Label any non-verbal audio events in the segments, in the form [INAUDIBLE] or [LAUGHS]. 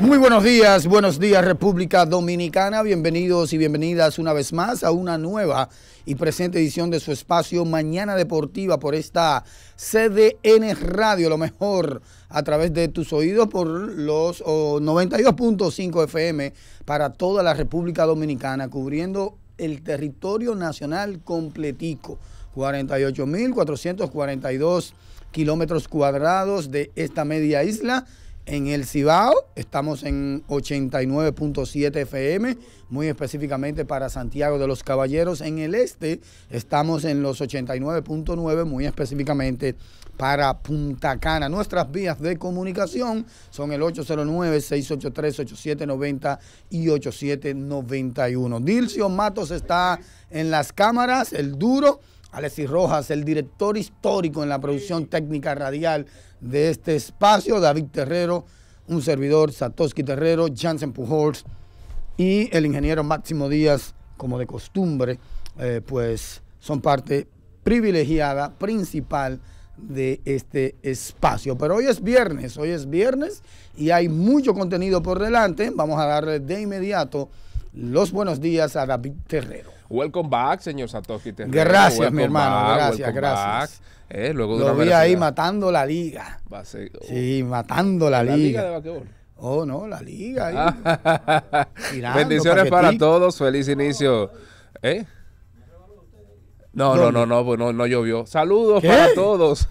Muy buenos días, buenos días República Dominicana, bienvenidos y bienvenidas una vez más a una nueva y presente edición de su espacio Mañana Deportiva por esta CDN Radio, lo mejor a través de tus oídos por los 92.5 FM para toda la República Dominicana, cubriendo el territorio nacional completico, 48.442 kilómetros cuadrados de esta media isla en el Cibao estamos en 89.7 FM, muy específicamente para Santiago de los Caballeros. En el este estamos en los 89.9, muy específicamente para Punta Cana. Nuestras vías de comunicación son el 809-683-8790 y 8791. Dilcio Matos está en las cámaras, el duro. Alexis Rojas, el director histórico en la producción técnica radial de este espacio, David Terrero, un servidor, Satoshi Terrero, Jansen Pujols y el ingeniero Máximo Díaz, como de costumbre, eh, pues son parte privilegiada, principal de este espacio. Pero hoy es viernes, hoy es viernes y hay mucho contenido por delante. Vamos a darle de inmediato los buenos días a David Terrero. Welcome back, señor Satoshi Terrero. Gracias, mi hermano. gracias, gracias. Eh, luego Lo vi ahí matando la liga. Va a ser, oh. Sí, matando la, liga. La liga de vaquebol. Oh, no, la liga. Ahí, [LAUGHS] Bendiciones para todos. Feliz inicio. ¿Eh? No, no, no, no, pues no, llovió. Saludos para todos.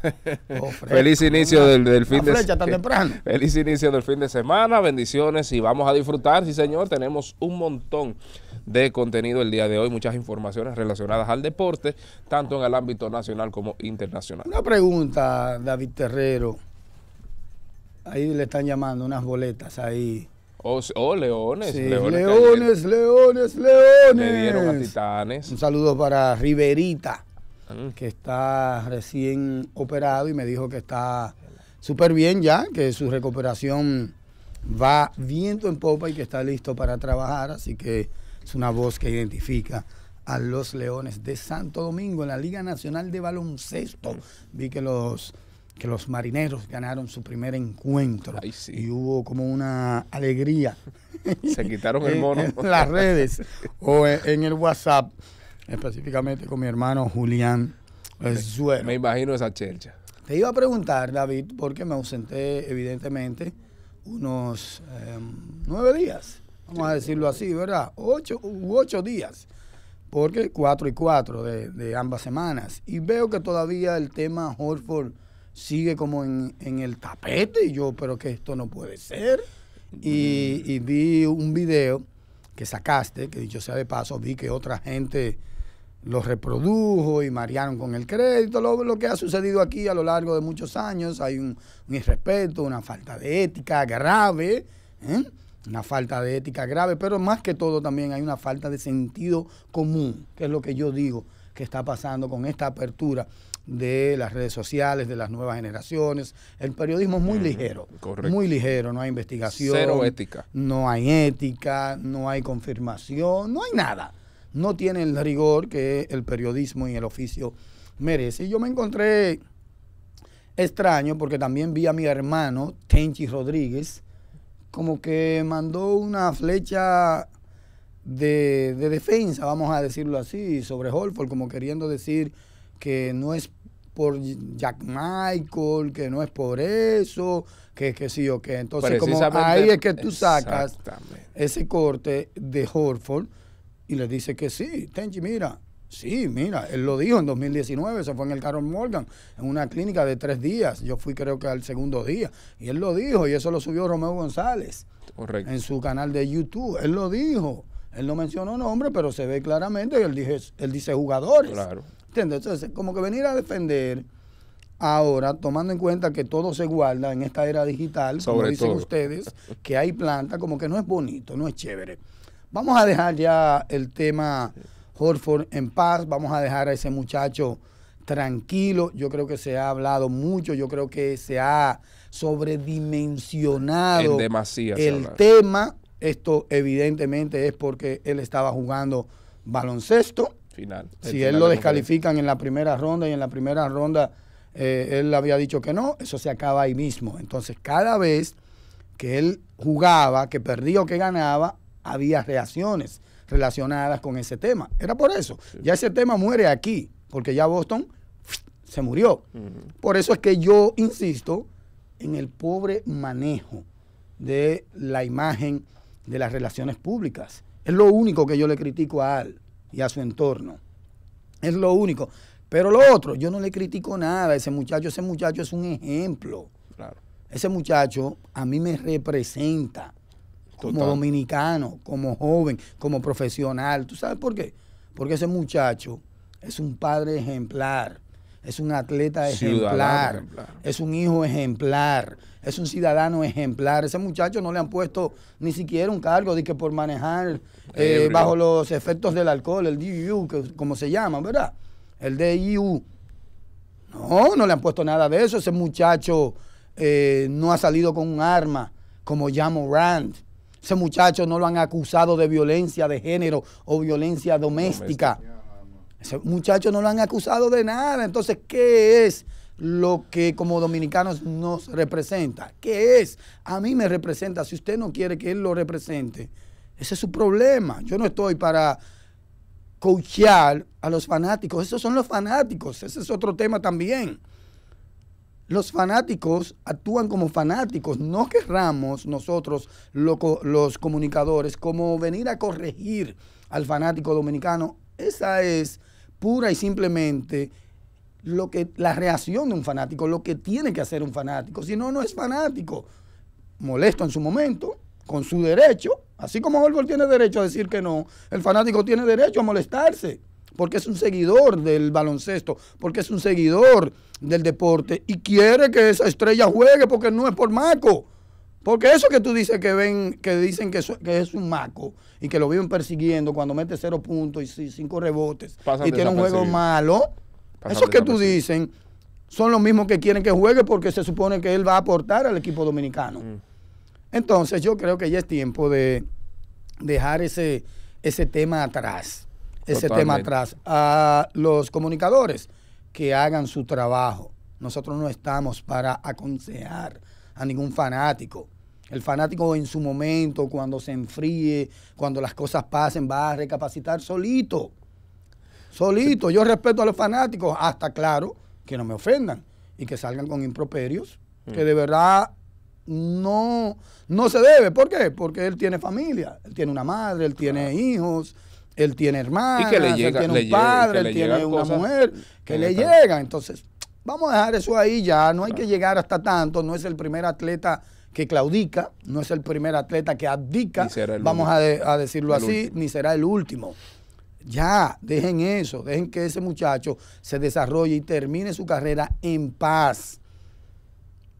Oh, feliz inicio del, del, fin de semana. Feliz inicio del fin de semana, bendiciones y vamos a disfrutar, sí señor, tenemos un montón de contenido el día de hoy, muchas informaciones relacionadas al deporte, tanto en el ámbito nacional como internacional. Una pregunta, David Terrero. Ahí le están llamando unas boletas ahí Oh, leones, leones, leones, leones, leones, dieron a Titanes. Un saludo para Riverita, mm. que está recién operado y me dijo que está súper bien ya, que su recuperación va viento en popa y que está listo para trabajar, así que es una voz que identifica a los Leones de Santo Domingo en la Liga Nacional de Baloncesto. Vi que los que los marineros ganaron su primer encuentro. Y hubo como una alegría. [LAUGHS] Se quitaron el mono. en, las redes o en, el WhatsApp, específicamente con mi hermano Julián Me imagino esa chelcha. Te iba a preguntar, David, porque me ausenté evidentemente unos em, nueve días, vamos a decirlo así, ¿verdad? Ocho ocho días porque cuatro y cuatro de, ambas semanas. Y veo que todavía el tema Horford sigue como en, el tapete y yo, pero que esto no puede ser. Y, vi un video que sacaste, que dicho sea de paso, vi que otra gente lo reprodujo y marearon con el crédito, lo, lo que ha sucedido aquí a lo largo de muchos años, hay un, irrespeto, una falta de ética grave, ¿eh? una falta de ética grave, pero más que todo también hay una falta de sentido común, que es lo que yo digo que está pasando con esta apertura de las redes sociales, de las nuevas generaciones. El periodismo es muy ligero, muy ligero, no hay investigación. Cero ética. No hay ética, no hay confirmación, no hay nada. No tiene el rigor que el periodismo y el oficio merece. Y yo me encontré extraño porque también vi a mi hermano, Tenchi Rodríguez, como que mandó una flecha de, de defensa, vamos a decirlo así, sobre Holford, como queriendo decir que no es por Jack Michael, que no es por eso, que, que sí o que. Entonces, como ahí es que tú sacas ese corte de Horford y le dice que sí, Tenchi, mira, Sí, mira, él lo dijo en 2019, se fue en el Carol Morgan, en una clínica de tres días. Yo fui creo que al segundo día. Y él lo dijo, y eso lo subió Romeo González. En su canal de YouTube. Él lo dijo. Él no mencionó nombre, pero se ve claramente y él dice, él dice jugadores. Claro. Entonces, como que venir a defender ahora, tomando en cuenta que todo se guarda en esta era digital, como dicen ustedes, que hay planta, como que no es bonito, no es chévere. Vamos a dejar ya el tema Horford en paz, vamos a dejar a ese muchacho tranquilo. Yo creo que se ha hablado mucho, yo creo que se ha sobredimensionado el tema. Esto evidentemente es porque él estaba jugando baloncesto final. Si él lo descalifican en la primera ronda y en la primera ronda eh, él había dicho que no, eso se acaba ahí mismo. Entonces, cada vez que él jugaba, que perdía o que ganaba, había reacciones relacionadas con ese tema. Era por eso. Ya ese tema muere aquí, porque ya Boston se murió. Por eso es que yo insisto en el pobre manejo de la imagen de las relaciones públicas. Es lo único que yo le critico a él y a su entorno. Es lo único. Pero lo otro, yo no le critico nada a ese muchacho. Ese muchacho es un ejemplo. Ese muchacho a mí me representa como dominicano, como joven, como profesional. ¿Tú sabes por qué? Porque ese muchacho es un padre ejemplar es un atleta ejemplar, es un hijo ejemplar, es un ciudadano ejemplar. Ese muchacho no le han puesto ni siquiera un cargo de que por manejar eh, bajo los efectos del alcohol, el DIU, que, como se llama, ¿verdad? El DIU. No, no le han puesto nada de eso. Ese muchacho eh, no ha salido con un arma como llamo Rand. Ese muchacho no lo han acusado de violencia de género o violencia doméstica muchachos no lo han acusado de nada. Entonces, ¿qué es lo que como dominicanos nos representa? ¿Qué es? A mí me representa. Si usted no quiere que él lo represente, ese es su problema. Yo no estoy para coachear a los fanáticos. Esos son los fanáticos. Ese es otro tema también. Los fanáticos actúan como fanáticos. No querramos nosotros, los comunicadores, como venir a corregir al fanático dominicano. Esa es pura y simplemente lo que, la reacción de un fanático, lo que tiene que hacer un fanático. Si no, no es fanático. Molesto en su momento, con su derecho. Así como Holbert tiene derecho a decir que no, el fanático tiene derecho a molestarse porque es un seguidor del baloncesto, porque es un seguidor del deporte y quiere que esa estrella juegue porque no es por maco, porque eso que tú dices que ven, que dicen que, es un maco y que lo viven persiguiendo cuando mete cero puntos y cinco rebotes y tiene un juego malo, eso que tú dicen son los mismos que quieren que juegue porque se supone que él va a aportar al equipo dominicano. Mm. Entonces yo creo que ya es tiempo de dejar ese, ese tema atrás, ese tema atrás. A los comunicadores que hagan su trabajo. Nosotros no estamos para aconsejar a ningún fanático. El fanático en su momento, cuando se enfríe, cuando las cosas pasen, va a recapacitar solito. Solito. Yo respeto a los fanáticos, hasta claro, que no me ofendan y que salgan con improperios, mm. que de verdad no, no se debe. ¿Por qué? Porque él tiene familia, él tiene una madre, él tiene hijos, él tiene hermanas, le él tiene un padre, él tiene una mujer, que le llega Entonces, vamos a dejar eso ahí ya, no hay que llegar hasta tanto, no es el primer atleta que claudica, no es el primer atleta que abdica, vamos a, decirlo así, ni será el último. Ya, dejen eso, dejen que ese muchacho se desarrolle y termine su carrera en paz.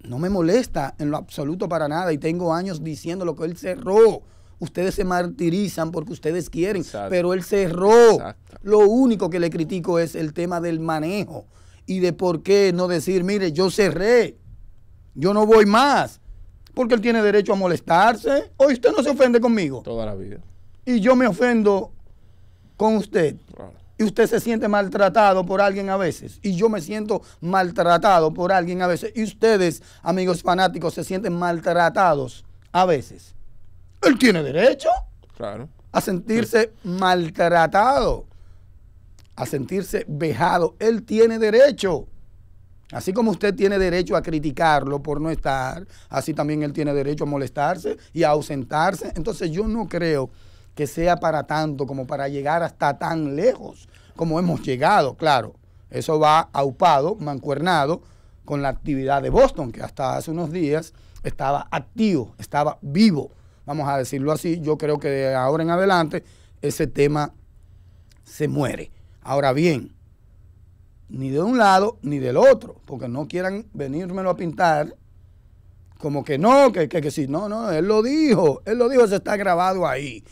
No me molesta en lo absoluto para nada y tengo años diciendo lo que él cerró. Ustedes se martirizan porque ustedes quieren, pero él cerró. Lo único que le critico es el tema del manejo y de por qué no decir, mire, yo cerré, yo no voy más porque él tiene derecho a molestarse. ¿O usted no se ofende conmigo. Toda la vida. Y yo me ofendo con usted. Y usted se siente maltratado por alguien a veces. Y yo me siento maltratado por alguien a veces. Y ustedes, amigos fanáticos, se sienten maltratados a veces. Él tiene derecho claro. a sentirse maltratado, a sentirse vejado. Él tiene derecho. Así como usted tiene derecho a criticarlo por no estar, así también él tiene derecho a molestarse y a ausentarse. Entonces yo no creo que sea para tanto como para llegar hasta tan lejos como hemos llegado, claro. Eso va aupado, mancuernado con la actividad de Boston, que hasta hace unos días estaba activo, estaba vivo. Vamos a decirlo así, yo creo que de ahora en adelante ese tema se muere. Ahora bien, ni de un lado ni del otro, porque no quieran venírmelo a pintar como que no, que, que, que sí, no, no, él lo dijo, él lo dijo, se está grabado ahí.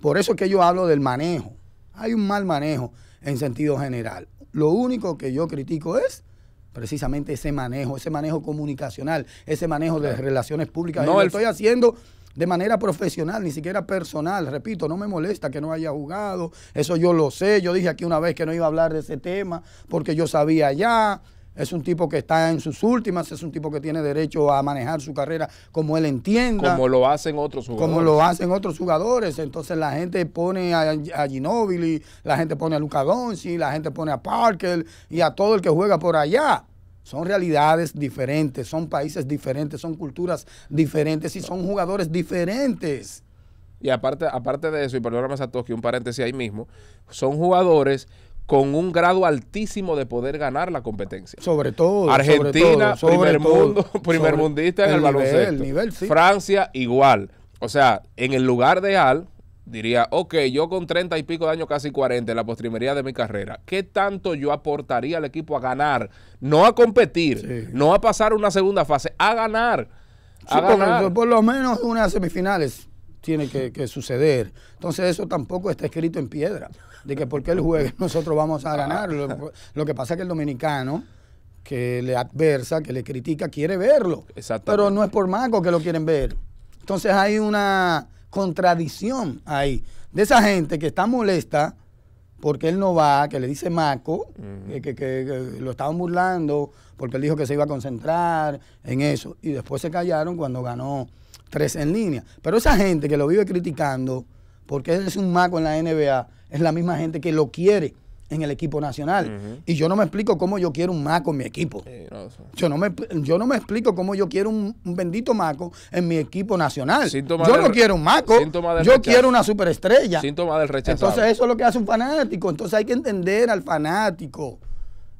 Por eso es que yo hablo del manejo. Hay un mal manejo en sentido general. Lo único que yo critico es precisamente ese manejo, ese manejo comunicacional, ese manejo de relaciones públicas. No, estoy haciendo de manera profesional, ni siquiera personal. Repito, no me molesta que no haya jugado, eso yo lo sé. Yo dije aquí una vez que no iba a hablar de ese tema porque yo sabía ya. Es un tipo que está en sus últimas, es un tipo que tiene derecho a manejar su carrera como él entienda. Como lo hacen otros jugadores. Como lo hacen otros jugadores. Entonces la gente pone a, Ginóbili, la gente pone a Luca Doncic, la gente pone a Parker y a todo el que juega por allá. Son realidades diferentes, son países diferentes, son culturas diferentes y son jugadores diferentes. Y aparte, aparte de eso, y perdóname Satoshi, un paréntesis ahí mismo, son jugadores con un grado altísimo de poder ganar la competencia. Sobre todo. Argentina, sobre todo, primer mundo, [LAUGHS] primer mundista en el, baloncesto. Francia, igual. O sea, en el lugar de Al, diría, ok, yo con treinta y pico de años, casi 40, en la postrimería de mi carrera, ¿qué tanto yo aportaría al equipo a ganar? No a competir, no a pasar una segunda fase, a ganar. A ganar. Por, lo menos unas semifinales tiene que, suceder. Entonces eso tampoco está escrito en piedra, de que porque él juegue [LAUGHS] nosotros vamos a ganar. Lo, que pasa es que el dominicano que le adversa, que le critica, quiere verlo. Pero no es por mago que lo quieren ver. Entonces hay una contradicción ahí de esa gente que está molesta porque él no va, que le dice Maco, que, que, lo estaban burlando porque él dijo que se iba a concentrar en eso. Y después se callaron cuando ganó tres en línea. Pero esa gente que lo vive criticando porque él es un Maco en la NBA, es la misma gente que lo quiere en el equipo nacional. Y yo no me explico cómo yo quiero un maco en mi equipo. yo, no me, yo no me explico cómo yo quiero un, bendito maco en mi equipo nacional. yo no quiero un maco. yo quiero una superestrella. del Entonces eso es lo que hace un fanático. Entonces hay que entender al fanático.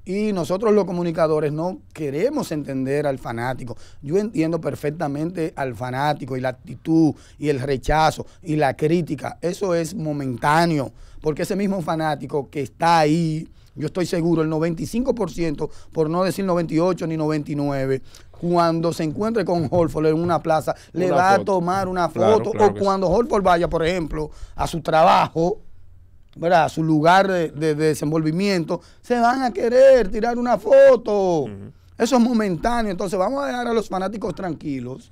Y nosotros los comunicadores no queremos entender al fanático. Yo entiendo perfectamente al fanático y la actitud y el rechazo y la crítica. Eso es momentáneo, porque ese mismo fanático que está ahí, yo estoy seguro, el 95%, por no decir 98 ni 99, cuando se encuentre con Holford en una plaza, le va a tomar una foto. o cuando Holford vaya, por ejemplo, a su trabajo, a su lugar de, desenvolvimiento, se van a querer tirar una foto. Eso es momentáneo. Entonces vamos a dejar a los fanáticos tranquilos,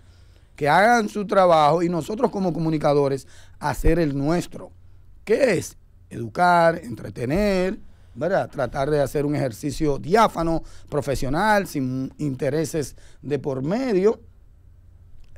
que hagan su trabajo y nosotros como comunicadores hacer el nuestro, que es educar, entretener, Tratar de hacer un ejercicio diáfano, profesional, sin intereses de por medio.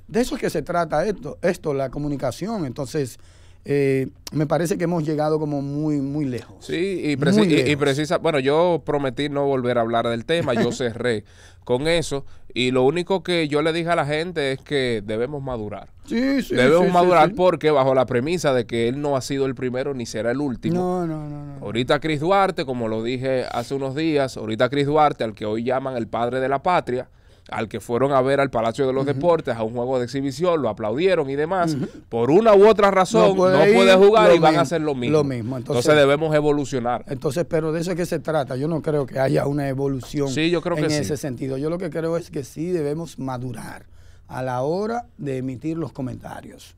De eso es que se trata esto, esto, la comunicación. Entonces, eh, me parece que hemos llegado como muy, muy lejos. Sí, y, precisa, bueno, yo prometí no volver a hablar del tema, yo [LAUGHS] cerré con eso, y lo único que yo le dije a la gente es que debemos madurar. debemos madurar porque bajo la premisa de que él no ha sido el primero ni será el último. no, no, no. Ahorita Cris Duarte, como lo dije hace unos días, ahorita Cris Duarte, al que hoy llaman el padre de la patria, al que fueron a ver al Palacio de los Deportes a un juego de exhibición, lo aplaudieron y demás, por una u otra razón no puede, jugar y van a hacer lo mismo. Entonces, debemos evolucionar. Entonces, pero de eso es que se trata. Yo no creo que haya una evolución en ese sentido. Yo lo que creo es que sí debemos madurar a la hora de emitir los comentarios.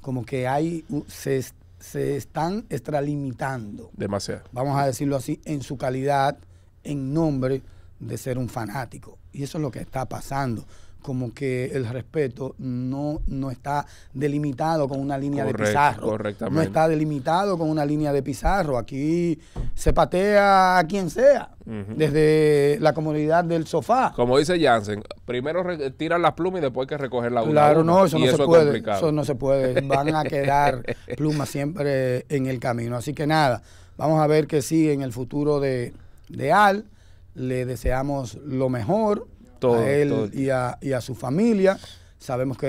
Como que hay, se, se están extralimitando. Demasiado. Vamos a decirlo así, en su calidad, en nombre de ser un fanático. Y eso es lo que está pasando como que el respeto no, no está delimitado con una línea de pizarro. Correctamente. No está delimitado con una línea de pizarro. Aquí se patea a quien sea, desde la comodidad del sofá. Como dice Jansen, primero tiran las plumas y después hay que recoger la Claro, no, eso no se puede. Eso no se puede. Van a quedar plumas siempre en el camino. Así que nada, vamos a ver que sigue en el futuro de, de Al le deseamos lo mejor a él Y, a, su familia. Sabemos que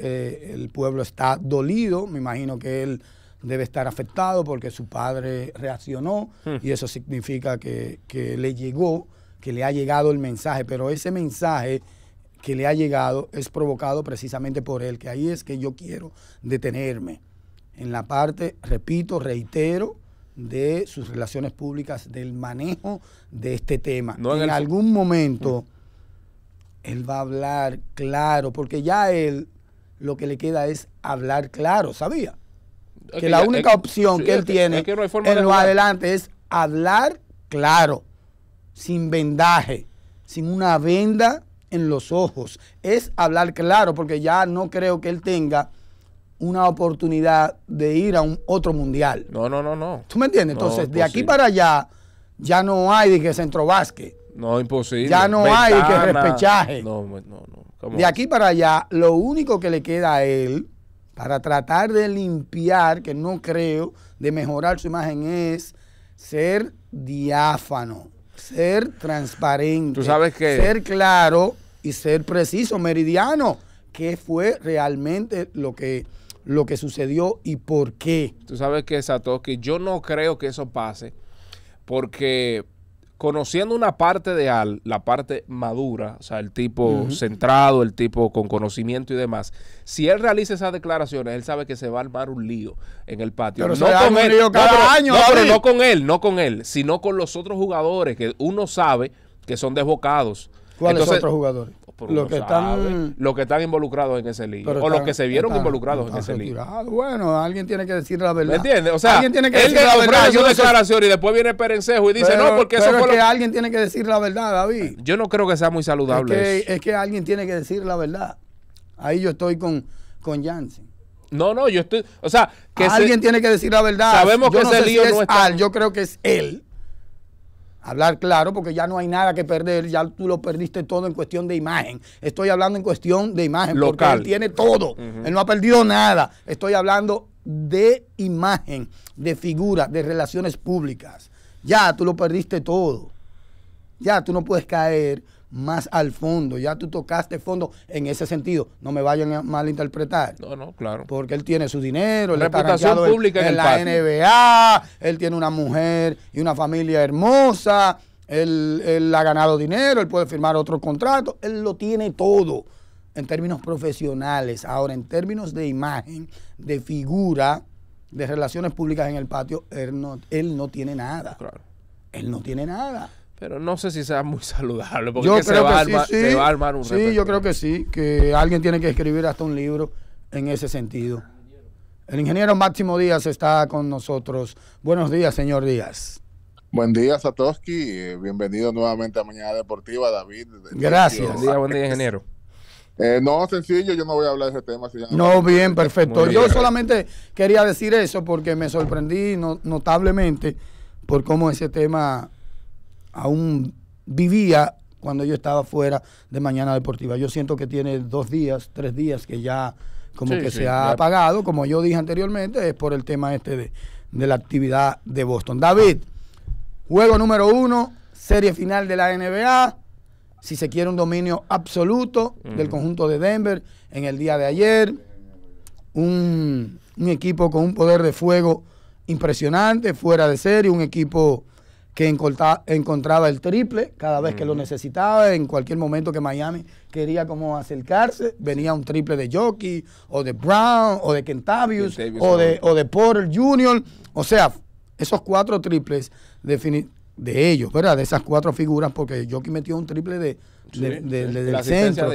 eh, el pueblo está dolido, me imagino que él debe estar afectado porque su padre reaccionó hmm. y eso significa que, que le llegó, que le ha llegado el mensaje, pero ese mensaje que le ha llegado es provocado precisamente por él, que ahí es que yo quiero detenerme. En la parte, repito, reitero, de sus relaciones públicas, del manejo de este tema. en algún momento mm. él va a hablar claro, porque ya él lo que le queda es hablar claro, ¿sabía? que, la eh, única opción que él tiene en lo adelante es hablar claro, sin vendaje, sin una venda en los ojos. Es hablar claro, porque ya no creo que él tenga una oportunidad de ir a un otro mundial. No, no, no, no. ¿Tú me entiendes? Entonces, de aquí para allá ya no hay de que centro básquet. No, imposible. Ya no hay de que respechaje. No, no, no. De aquí para allá, lo único que le queda a él para tratar de limpiar, que no creo, de mejorar su imagen es ser diáfano, ser transparente, ¿Tú sabes qué? ser claro y ser preciso, meridiano, que fue realmente lo que lo que sucedió y por qué. Tú sabes que Satoshi, yo no creo que eso pase porque conociendo una parte de Al, la parte madura, o sea, el tipo centrado, el tipo con conocimiento y demás, si él realiza esas declaraciones, él sabe que se va a armar un lío en el patio. Pero no con él, pero no con él, no con él, sino con los otros jugadores que uno sabe que son desbocados ¿Cuáles otros jugadores? Pues, los que, están, involucrados en ese lío. o los que se vieron involucrados en ese lío. Bueno, alguien tiene que decir la verdad. ¿Me entiendes? O sea, alguien tiene que decir la verdad. declaración y después viene Perencejo y dice, no, porque eso es que alguien tiene que decir la verdad, David. Yo no creo que sea muy saludable. Es que, es que alguien tiene que decir la verdad. Ahí yo estoy con, con No, no, yo estoy. O sea, que alguien tiene que decir la verdad. Sabemos que ese lío no está. yo creo que es él Hablar claro, porque ya no hay nada que perder, ya tú lo perdiste todo en cuestión de imagen. Estoy hablando en cuestión de imagen, porque él tiene todo, él no ha perdido nada. Estoy hablando de imagen, de figura, de relaciones públicas. Ya tú lo perdiste todo. Ya tú no puedes caer más al fondo. Ya tú tocaste fondo en ese sentido. No me vayan a malinterpretar. No, no, claro. Porque él tiene su dinero, él reputación está pública en, la NBA, él tiene una mujer y una familia hermosa, él, ha ganado dinero, él puede firmar otro contrato, él lo tiene todo en términos profesionales. Ahora, en términos de imagen, de figura, de relaciones públicas en el patio, él no, él no tiene nada. Claro. Él no tiene nada. Pero no sé si sea muy [LAUGHS] saludable, porque yo creo se, va que a armar, sí, un Sí, yo creo que sí, que alguien tiene que escribir hasta un libro en ese sentido. El ingeniero Máximo Díaz está con nosotros. Buenos días, señor Díaz. Buen día, Satoshi. Bienvenido nuevamente a Mañana Deportiva, David. Gracias. Buen día, buen día, ingeniero. Eh, no, sencillo, yo no voy a hablar de ese tema. no, bien, perfecto. yo solamente quería decir eso porque me sorprendí notablemente por cómo ese tema aún vivía cuando yo estaba fuera de Mañana Deportiva. Yo siento que tiene dos días, tres días que ya como que se ha apagado, como yo dije anteriormente, es por el tema este de, la actividad de Boston. David, juego número uno, serie final de la NBA, si se quiere un dominio absoluto del conjunto de Denver en el día de ayer, un, un equipo con un poder de fuego impresionante, fuera de serie, un equipo que encontraba, el triple cada vez que lo necesitaba, en cualquier momento que Miami quería como acercarse, venía un triple de Jockey, o de Brown, o de Kentavius, o de, o de Porter Jr. O sea, esos cuatro triples de, de ellos, ¿verdad? De esas cuatro figuras, porque Jockey metió un triple de, centro.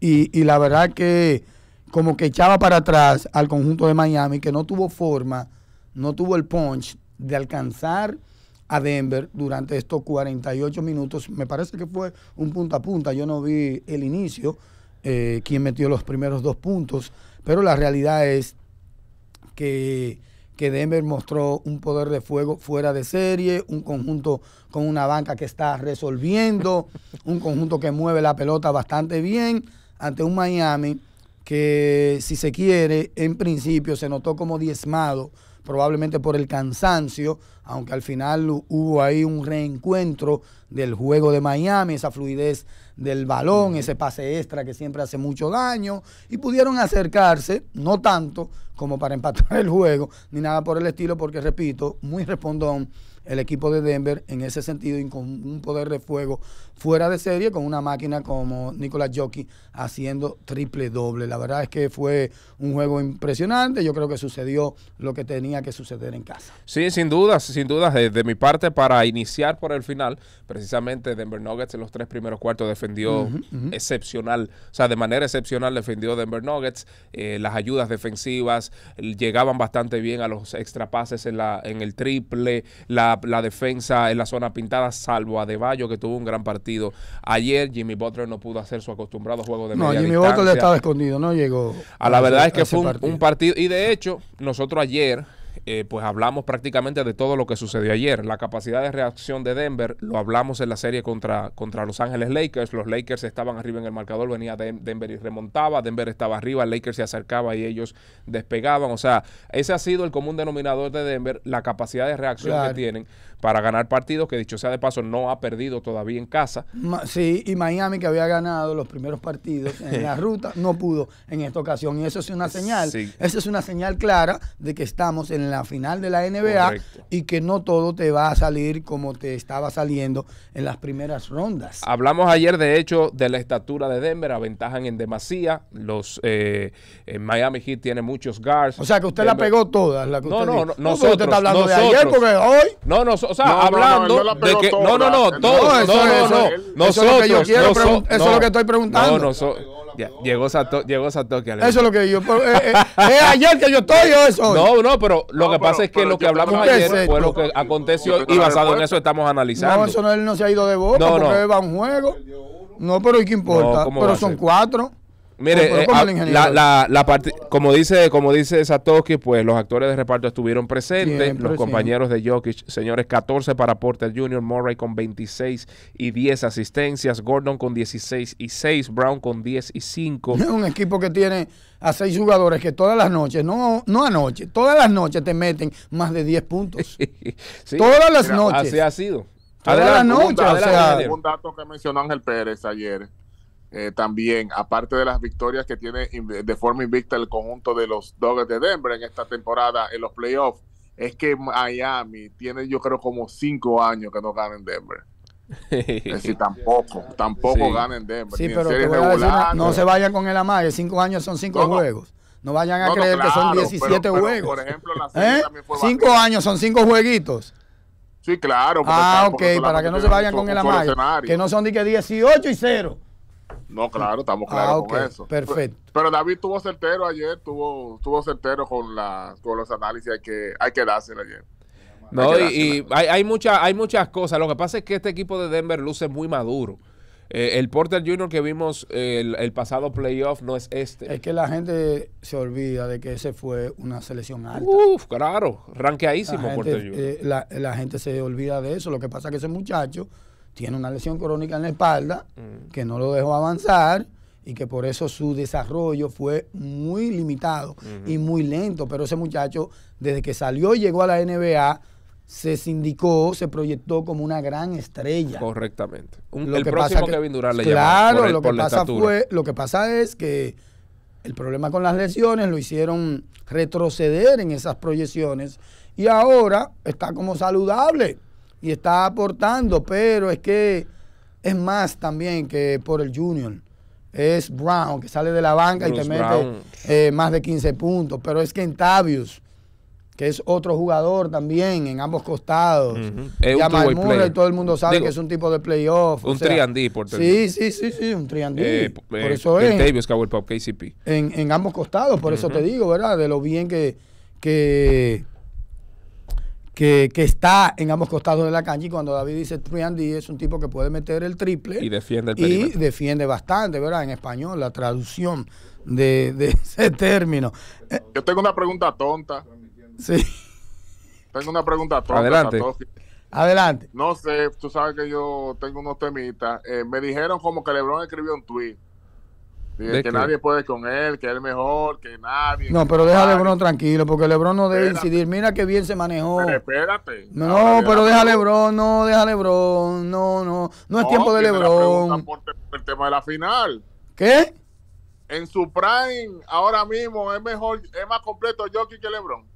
y, y la verdad que como que echaba para atrás al conjunto de Miami, que no tuvo forma, no tuvo el punch de alcanzar a Denver durante estos 48 minutos. Me parece que fue un punta a punta. Yo no vi el inicio, eh, quien metió los primeros dos puntos, pero la realidad es que, que Denver mostró un poder de fuego fuera de serie, un conjunto con una banca que está resolviendo, [LAUGHS] un conjunto que mueve la pelota bastante bien ante un Miami que si se quiere, en principio se notó como diezmado probablemente por el cansancio, aunque al final hubo ahí un reencuentro del juego de Miami, esa fluidez del balón, ese pase extra que siempre hace mucho daño, y pudieron acercarse, no tanto como para empatar el juego, ni nada por el estilo, porque repito, muy respondón el equipo de Denver en ese sentido y con un poder de fuego fuera de serie con una máquina como Nicolas Jockey haciendo triple doble. La verdad es que fue un juego impresionante. Yo creo que sucedió lo que tenía que suceder en casa. Sí, sin dudas, sin dudas. De, mi parte, para iniciar por el final, precisamente Denver Nuggets en los tres primeros cuartos defendió excepcional. O sea, de manera excepcional defendió Denver Nuggets. Eh, las ayudas defensivas llegaban bastante bien a los extrapases en, la, en el triple. La la, defensa en la zona pintada, salvo a De que tuvo un gran partido ayer. Jimmy Butler no pudo hacer su acostumbrado juego de media No, Jimmy Butler estaba escondido, no llegó. A la verdad es que fue un partido. Y de hecho, nosotros ayer eh, pues hablamos prácticamente de todo lo que sucedió ayer. La capacidad de reacción de Denver lo hablamos en la serie contra, contra Los Ángeles Lakers. Los Lakers estaban arriba en el marcador, venía Denver y remontaba. Denver estaba arriba, Lakers se acercaba y ellos despegaban. O sea, ese ha sido el común denominador de Denver, la capacidad de reacción que tienen para ganar partidos, que dicho sea de paso, no ha perdido todavía en casa. sí, y Miami que había ganado los primeros partidos en [LAUGHS] la ruta, no pudo en esta ocasión. Y eso es una señal. eso es una señal clara de que estamos en la la final de la NBA y que no todo te va a salir como te estaba saliendo en las primeras rondas. Hablamos ayer, de hecho, de la estatura de Denver, aventajan en demasía. Los eh, en eh, Miami Heat tiene muchos guards. O sea, que usted la pegó todas. La que no, usted no, no, no, nosotros, usted está hablando nosotros. de ayer porque hoy. No, no, o sea, no, hablando no, de que. No, no, no, todo. No, no, no, Eso es lo que yo quiero, eso es lo que estoy preguntando. No, no, so llegó, Sato, llegó Eso es lo que yo. Eh, eh, es ayer que yo estoy, yo eso. No, no, pero lo que pasa es que lo que hablamos ayer fue lo que aconteció y basado en eso estamos analizando. No, eso no, él no se ha ido de boca porque no. va a un juego. No, pero ¿y qué importa? pero son cuatro. Mire, eh, ah, la, como dice, como dice pues los actores de reparto estuvieron presentes, los compañeros de Jokic, señores, 14 para Porter Jr., Murray con 26 y 10 asistencias, Gordon con 16 y 6, Brown con 10 y 5. Es [LAUGHS] un equipo que tiene a 6 jugadores que todas las noches, no, no anoche, todas las noches te meten más de 10 puntos. [LAUGHS] sí, [LAUGHS] todas las noches. Así ha sido. Todas las noches. o sea, un dato que mencionó Ángel Pérez ayer eh, también, aparte de las victorias que tiene de forma invicta el conjunto de los Dogs de Denver en esta temporada en los playoffs, es que Miami tiene yo creo como cinco años que no gana en Denver. es decir, [LAUGHS] tampoco, tampoco ganen Denver. no se vayan con el amague, cinco años son cinco juegos. No vayan a creer que son 17 juegos. por [LAUGHS] ¿Eh? Cinco años son cinco jueguitos. Sí, claro. Ah, para que no se vayan con el amague. Que no son ni que 18 y 0. No, claro, estamos ah, claros con eso. Perfecto. Pero, David tuvo certero ayer, tuvo, tuvo certero con, la, con los análisis, hay que, hay que dárselo ayer. No, y, hay, hay, hay muchas cosas. Lo que pasa es que este equipo de Denver luce muy maduro. Eh, el Porter Junior que vimos el, pasado playoff no es este. Es que la gente se olvida de que ese fue una selección alta. Uf, claro, ranqueadísimo Porter Junior. Eh, la, la, gente se olvida de eso. Lo que pasa es que ese muchacho tiene una lesión crónica en la espalda mm. que no lo dejó avanzar y que por eso su desarrollo fue muy limitado y muy lento. Pero ese muchacho, desde que salió y llegó a la NBA, se sindicó, se proyectó como una gran estrella. Correctamente. lo el que próximo pasa Kevin Durant le Claro, lo, que pasa fue, lo que pasa es que el problema con las lesiones lo hicieron retroceder en esas proyecciones y ahora está como saludable y está aportando, pero es que es más también que por el Junior. Es Brown, que sale de la banca y te mete eh, más de 15 puntos. Pero es que en Tavius, que es otro jugador también en ambos costados. ya -huh. Es todo el mundo sabe que es un tipo de playoff. Un triandí, por Sí, sí, sí, sí, un triandí. Eh, por eh, eso es. KCP. En, ambos costados, por eso te digo, ¿verdad? De lo bien que, que que, está en ambos costados de la cancha. Y cuando David dice 3 es un tipo que puede meter el triple. Y defiende Y defiende bastante, ¿verdad? En español, la traducción de, [LAUGHS] ese término. Eh, yo tengo una pregunta tonta. Sí. Tengo una pregunta tonta. Adelante. Adelante. No sé, tú sabes que yo tengo unos temitas. Eh, me dijeron como que Lebron escribió un tweet que, nadie puede con él, que él mejor, que nadie. No, pero deja a Lebron tranquilo, porque Lebron no debe incidir. Mira qué bien se manejó. espérate. No, pero deja Lebron, no, deja Lebron. No, no, no es tiempo de Lebron. Por el tema de la final. ¿Qué? En su prime, ahora mismo, es mejor, es más completo Jockey que Lebron.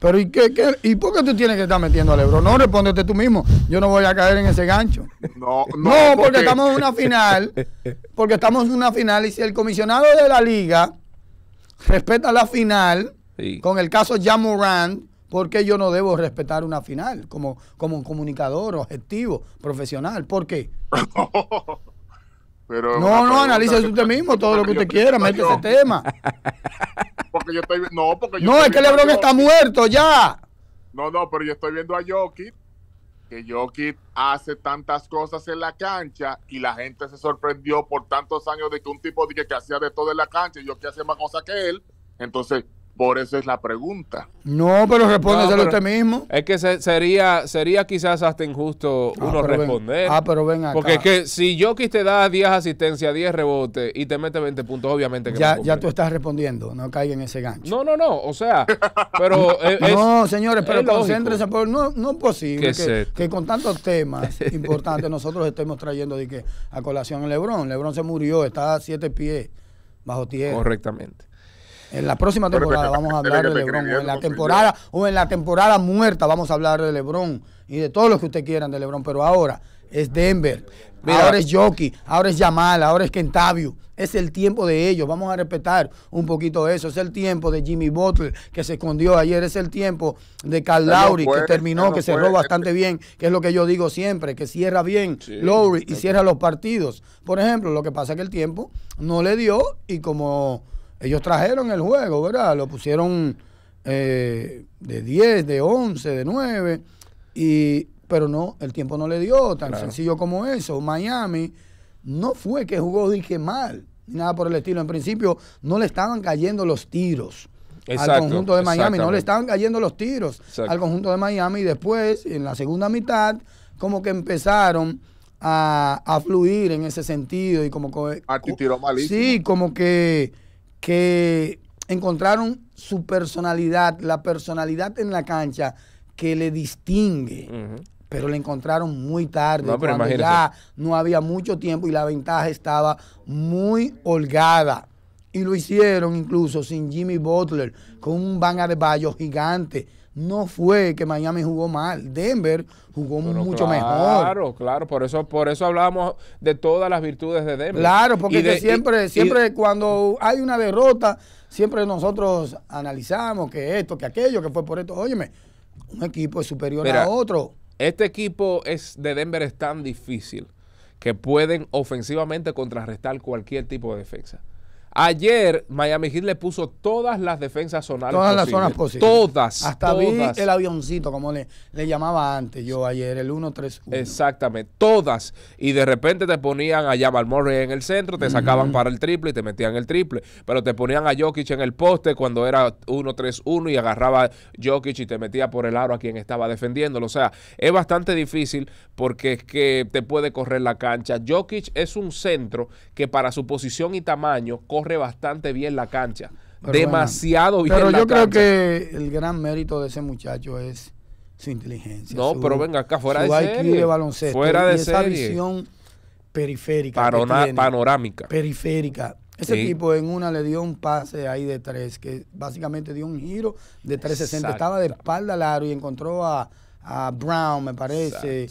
Pero ¿y, qué, ¿y por qué tú tienes que estar metiendo al Ebro? No, respóndete tú mismo. Yo no voy a caer en ese gancho. No, no. porque, estamos en una final. Porque estamos en una final. Y si el comisionado de la liga respeta la final, con el caso Jamoran, ¿por qué yo no debo respetar una final como, como un comunicador, objetivo, profesional? ¿Por qué? [LAUGHS] Pero no, no, analícese usted mismo todo lo que usted quiera, mete ese tema. [LAUGHS] yo estoy. No, porque yo No, es que LeBron está muerto ya. No, no, pero yo estoy viendo a Jokic que Jokic hace tantas cosas en la cancha y la gente se sorprendió por tantos años de que un tipo dije que, hacía de todo en la cancha y Jokic hace más cosas que él. Entonces, por eso es la pregunta. No, pero respóndeselo usted mismo. Es que sería sería quizás hasta injusto ah, uno responder. ah, pero ven acá. Porque es que si Jokic te da 10 asistencias, 10 rebotes y te mete 20 puntos, obviamente que ya, ya tú estás respondiendo, no caiga en ese gancho. No, no, no, o sea, pero [LAUGHS] No, señores, pero concéntrense, pues, no, no es posible que, que, con tantos temas [LAUGHS] importantes nosotros estemos trayendo de que a colación a LeBron, LeBron se murió, está a siete pies bajo tierra. Correctamente. En la próxima temporada vamos a hablar de LeBron. en la pues, temporada o en la temporada muerta vamos a hablar de LeBron y de todos los que usted quieran de LeBron. Pero ahora es Denver, ahora es Jockey, ahora es Yamal, ahora es Kentavio. Es el tiempo de ellos. Vamos a respetar un poquito eso. Es el tiempo de Jimmy Butler que se escondió ayer. Es el tiempo de Carl Lowry que terminó, que cerró bastante bien, que es lo que yo digo siempre, que cierra bien Lowry y cierra los partidos. Por ejemplo, lo que pasa es que el tiempo no le dio y como ellos trajeron el juego, ¿verdad? Lo pusieron eh, de 10, de 11, de 9, y, pero no, el tiempo no le dio, tan sencillo como eso. Miami no fue que jugó, dije, mal, nada por el estilo. En principio no le estaban cayendo los tiros. al conjunto de Miami, no le estaban cayendo los tiros al conjunto de Miami y después, en la segunda mitad, como que empezaron a, fluir en ese sentido y como que... Ah, tiró Sí, como que que encontraron su personalidad, la personalidad en la cancha que le distingue. Pero le encontraron muy tarde, no, cuando ya no había mucho tiempo y la ventaja estaba muy holgada. Y lo hicieron incluso sin Jimmy Butler, con un de vallos gigante no fue que Miami jugó mal. Denver jugó mucho mejor. Claro, claro. Por eso, por eso hablamos de todas las virtudes de Denver. Claro, porque siempre, siempre cuando hay una derrota, siempre nosotros analizamos que esto, que aquello, que fue por esto. Óyeme, un equipo es superior a otro. Este equipo es de Denver es tan difícil que pueden ofensivamente contrarrestar cualquier tipo de defensa. Ayer Miami Heat le puso todas las defensas zonales. Todas las zonas posibles. Todas. Hasta vi el avioncito, como le, le llamaba antes yo ayer, el 1-3-1. Exactamente, todas. Y de repente te ponían a Jamal Murray en el centro, te sacaban para el triple y te metían el triple. Pero te ponían a Jokic en el poste cuando era 1-3-1 y agarraba Jokic y te metía por el aro a quien estaba defendiéndolo. O sea, es bastante difícil porque es que te puede correr la cancha. Jokic es un centro que para su posición y tamaño corre bastante bien la cancha. demasiado bien Pero yo creo que el gran mérito de ese muchacho es su inteligencia. No, pero venga acá, fuera de serie. baloncesto, fuera de y esa visión periférica. panorámica. Periférica. Ese tipo en una le dio un pase ahí de tres, que básicamente dio un giro de 360. Estaba de espalda al aro y encontró a, Brown, me parece.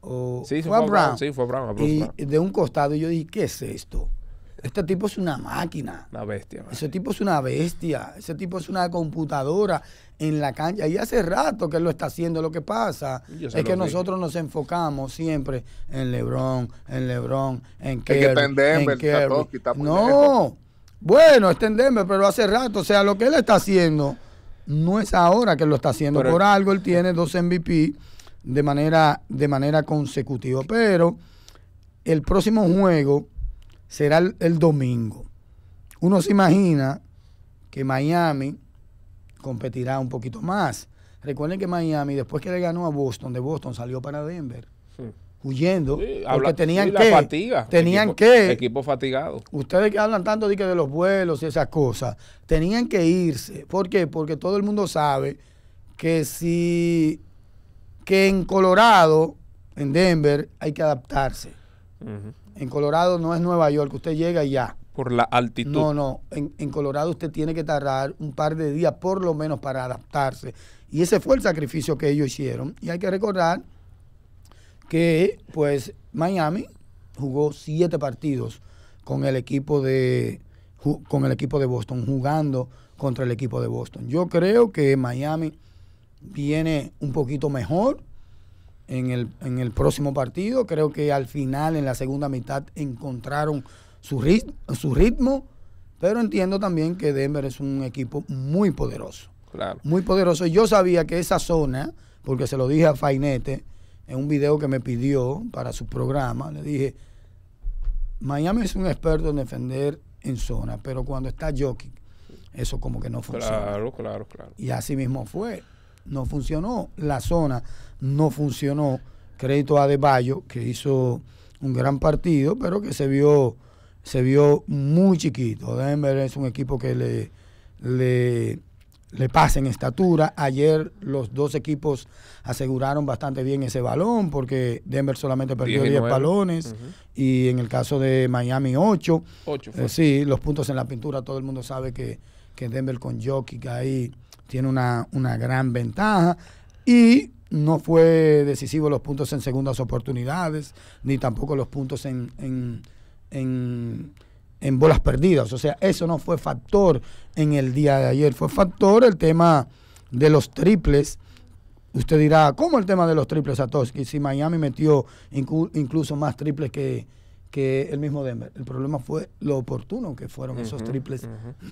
O, fue, a Brown. Sí, fue Brown, Y de un costado y yo dije, ¿qué es esto? Este tipo es una máquina. La bestia. Ese tipo es una bestia. Ese tipo es una computadora en la cancha. Y hace rato que él lo está haciendo. Lo que pasa es que nosotros nos enfocamos siempre en LeBron, en LeBron, en Kerry. que está en Denver, no. Bueno, está en pero hace rato. O sea, lo que él está haciendo no es ahora que lo está haciendo. Por algo él tiene dos MVP de manera, de manera consecutiva. Pero el próximo juego será el, domingo. Uno se imagina que Miami competirá un poquito más. Recuerden que Miami, después que le ganó a Boston, de Boston salió para Denver. Sí. Huyendo. porque tenían la que. Fatiga, tenían que. Equipo fatigado. Ustedes que hablan tanto de, que de los vuelos y esas cosas. Tenían que irse. ¿Por qué? Porque todo el mundo sabe que si. Que en Colorado, en Denver, hay que adaptarse. Uh en Colorado no es Nueva York, usted llega y ya. Por la altitud. No, no, en, Colorado usted tiene que tardar un par de días por lo menos para adaptarse. Y ese fue el sacrificio que ellos hicieron. Y hay que recordar que pues Miami jugó siete partidos con el equipo de, con el equipo de Boston, jugando contra el equipo de Boston. Yo creo que Miami viene un poquito mejor en el, en el próximo partido. Creo que al final, en la segunda mitad, encontraron su, su ritmo, pero entiendo también que Denver es un equipo muy poderoso. Claro. Muy poderoso. Yo sabía que esa zona, porque se lo dije a Fainete en un video que me pidió para su programa, le dije, Miami es un experto en defender en zona, pero cuando está Jockey eso como que no funciona. Claro, claro, claro. Y así mismo fue no funcionó. La zona no funcionó. Crédito a De Bayo, que hizo un gran partido, pero que se vio, se vio muy chiquito. Denver es un equipo que le, le, le pasa en estatura. Ayer los dos equipos aseguraron bastante bien ese balón, porque Denver solamente perdió 10 balones, y en el caso de Miami 8. Eh, sí, los puntos en la pintura, todo el mundo sabe que, que Denver con Jokic ahí tiene una, gran ventaja y no fue decisivo los puntos en segundas oportunidades, ni tampoco los puntos en, en, en, en, bolas perdidas. O sea, eso no fue factor en el día de ayer, fue factor el tema de los triples. Usted dirá, ¿cómo el tema de los triples, a y Si Miami metió incluso más triples que, que el mismo Denver. El problema fue lo oportuno que fueron esos triples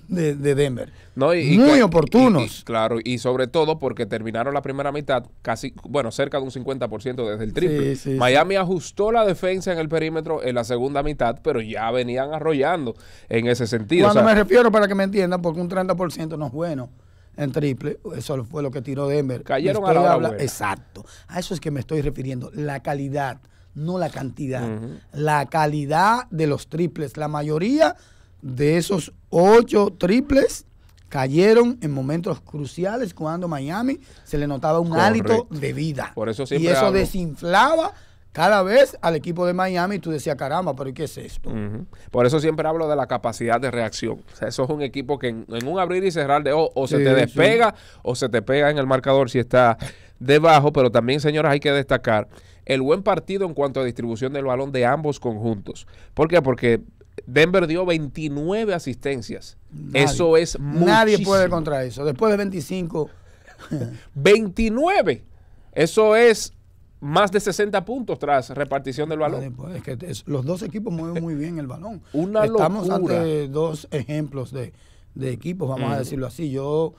de, Denver. Muy oportunos. claro, y sobre todo porque terminaron la primera mitad casi, bueno, cerca de un 50% desde el triple. Miami ajustó la defensa en el perímetro en la segunda mitad, pero ya venían arrollando en ese sentido. Cuando me refiero, para que me entiendan, porque un 30% no es bueno en triple. Eso fue lo que tiró Denver. Cayeron a la Exacto. A eso es que me estoy refiriendo. La calidad no la cantidad, la calidad de los triples. La mayoría de esos ocho triples cayeron en momentos cruciales cuando Miami se le notaba un hálito de vida. y eso desinflaba cada vez al equipo de Miami y tú decías, caramba, pero ¿qué es esto? Por eso siempre hablo de la capacidad de reacción. eso es un equipo que en, un abrir y cerrar de o se te despega o se te pega en el marcador si está debajo, pero también, señoras, hay que destacar el buen partido en cuanto a distribución del balón de ambos conjuntos. ¿Por qué? Porque Denver dio 29 asistencias. eso es muchísimo. Nadie puede contra eso. Después de 25. 29. [LAUGHS] [LAUGHS] Eso es más de 60 puntos tras repartición del balón. que los dos equipos mueven muy bien el balón. [LAUGHS] Una Estamos ante dos ejemplos de, equipos, vamos a mm. decirlo así. Yo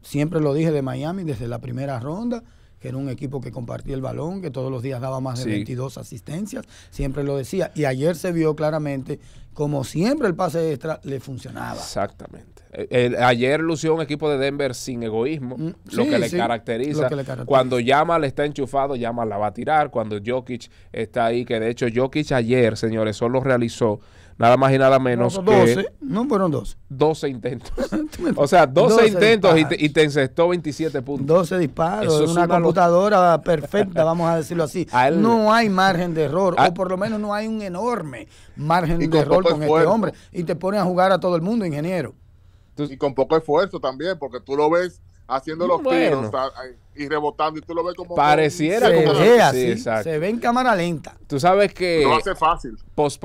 siempre lo dije de Miami desde la primera ronda que era un equipo que compartía el balón, que todos los días daba más de 22 asistencias, siempre lo decía. Y ayer se vio claramente, como siempre el pase extra le funcionaba. Exactamente. Eh, ayer lució un equipo de Denver sin egoísmo, mm, lo, que le caracteriza Cuando Yama le está enchufado, Yama la va a tirar. Cuando Jokic está ahí, que de hecho Jokic ayer, señores, solo realizó nada más y nada menos no, 12, no fueron 12. 12 intentos. [LAUGHS] o sea, 12, intentos y te, y encestó 27 puntos. 12 disparos, una, computadora perfecta, vamos a decirlo así. [LAUGHS] no hay margen de error, ah. o por lo menos no hay un enorme margen de error con este hombre. Y te pone a jugar a todo el mundo, ingeniero. y con poco esfuerzo también, porque tú lo ves haciendo los tiros y rebotando y tú lo ves como pareciera como ve así, se ve en cámara lenta. Tú sabes que No hace fácil. Post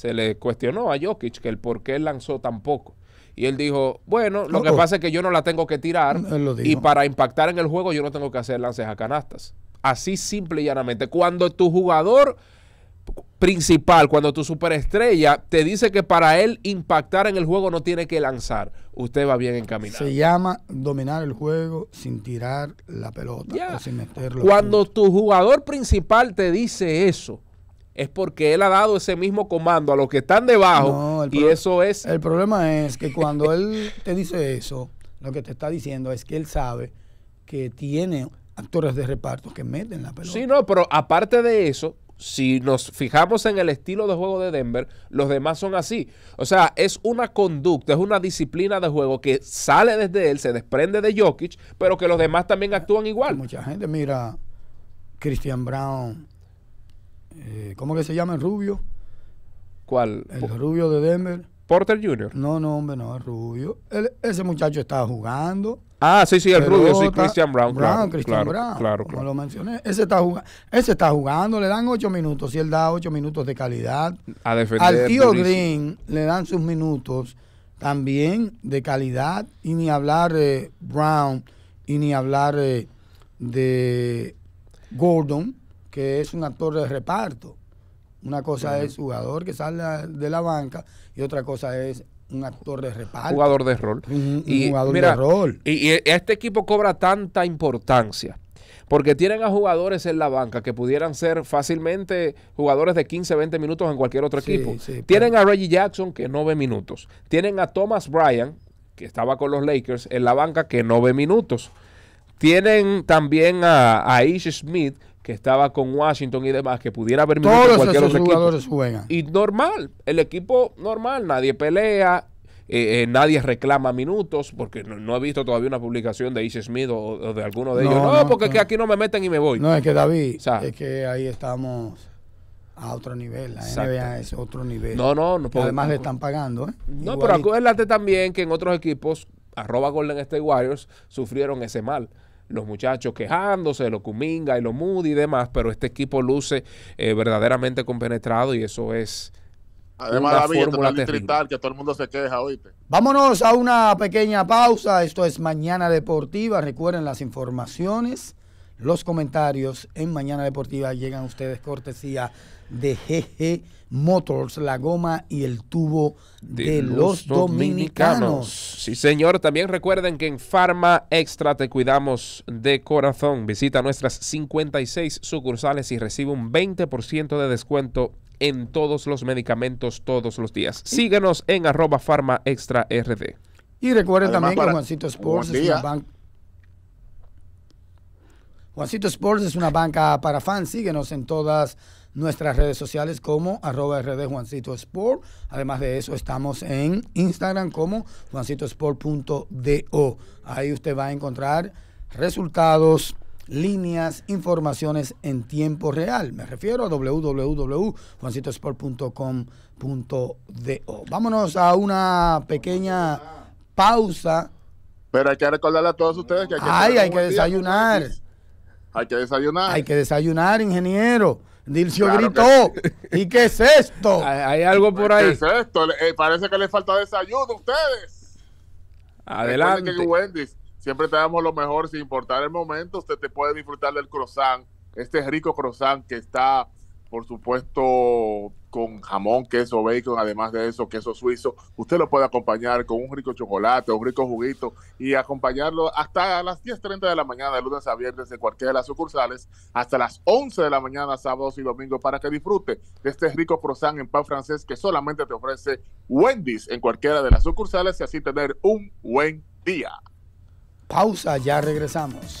se le cuestionó a Jokic que el por qué lanzó tan poco. Y él dijo, bueno, lo oh, que oh. pasa es que yo no la tengo que tirar y para impactar en el juego yo no tengo que hacer lances a canastas. Así simple y llanamente. Cuando tu jugador principal, cuando tu superestrella te dice que para él impactar en el juego no tiene que lanzar, usted va bien encaminado. Se llama dominar el juego sin tirar la pelota Cuando tu jugador principal te dice eso, es porque él ha dado ese mismo comando a los que están debajo y eso es... El problema es que cuando [LAUGHS] él te dice eso, lo que te está diciendo es que él sabe que tiene actores de reparto que meten la pelota. Sí, no, pero aparte de eso, si nos fijamos en el estilo de juego de Denver, los demás son así. O sea, es una conducta, es una disciplina de juego que sale desde él, se desprende de Jokic, pero que los demás también actúan igual. Mucha gente mira Christian Brown, eh, ¿cómo que se llama el rubio? ¿Cuál? El rubio de Denver. Porter Jr. No, no, hombre, no, el rubio. ese muchacho está jugando. Ah, sí, sí, el rubio, sí, Christian Brown. Brown claro, Christian Brown, claro, como lo mencioné. Ese está, jugando, ese está jugando, le dan ocho minutos. Si él da ocho minutos de calidad. Al tío Green le dan sus minutos también de calidad. Y ni hablar de eh, Brown, y ni hablar eh, de Gordon que es un actor de reparto. Una cosa es jugador que sale de la banca y otra cosa es un actor de reparto. Jugador de rol. y, de rol. Y, este equipo cobra tanta importancia. Porque tienen a jugadores en la banca que pudieran ser fácilmente jugadores de 15, 20 minutos en cualquier otro equipo. tienen a Reggie Jackson que no minutos. Tienen a Thomas Bryan, que estaba con los Lakers, en la banca que no minutos. Tienen también a, a Ish Smith, estaba con Washington y demás, que pudiera haber minutos Todos cualquier esos jugadores Juegan. Y normal, el equipo normal, nadie pelea, eh, eh, nadie reclama minutos, porque no, he visto todavía una publicación de Ish Smith o, de alguno de ellos. No, porque es que aquí no me meten y me voy. No, es que David, es que ahí estamos a otro nivel. La NBA es otro nivel. No, no, no. Pues, además le están pagando. ¿eh? No, pero acuérdate también que en otros equipos, arroba Golden State Warriors, sufrieron ese mal los muchachos quejándose lo los y lo Moody y demás, pero este equipo luce eh, verdaderamente compenetrado y eso es. Además, una fórmula que todo el mundo se queja, hoy. Vámonos a una pequeña pausa. Esto es Mañana Deportiva. Recuerden las informaciones, los comentarios en Mañana Deportiva llegan ustedes cortesía de GG Motors, la goma y el tubo de, los, dominicanos. Sí, señor. También recuerden que en Farma Extra te cuidamos de corazón. Visita nuestras 56 sucursales y recibe un 20% de descuento en todos los medicamentos todos los días. Síguenos en arroba Extra RD. Y recuerden también que Juancito Sports es una banca. Juancito Sports es una banca para fans. Síguenos en todas nuestras redes sociales como arroba rd Juancito Sport. Además de eso, estamos en Instagram como juancitosport.do. Ahí usted va a encontrar resultados, líneas, informaciones en tiempo real. Me refiero a www.juancitosport.com.do. Vámonos a una pequeña pausa. Pero hay que recordarle a todos ustedes que hay que, desayunar. Hay que desayunar. Hay que desayunar, ingeniero. Dilcio gritó. [LAUGHS] ¿Y qué es esto? Hay, algo por ahí. ¿Qué es esto? Eh, parece que le falta desayuno a ustedes. Adelante. siempre te damos lo mejor sin importar el momento. Usted te puede disfrutar del croissant. Este rico croissant que está, por supuesto, con jamón, queso, bacon, además de eso, queso suizo. Usted lo puede acompañar con un rico chocolate, un rico juguito y acompañarlo hasta las 10.30 de la mañana, de lunes a viernes, en cualquiera de las sucursales, hasta las 11 de la mañana, sábados y domingos, para que disfrute de este rico croissant en pan francés que solamente te ofrece Wendy's en cualquiera de las sucursales y así tener un buen día. Pausa, ya regresamos.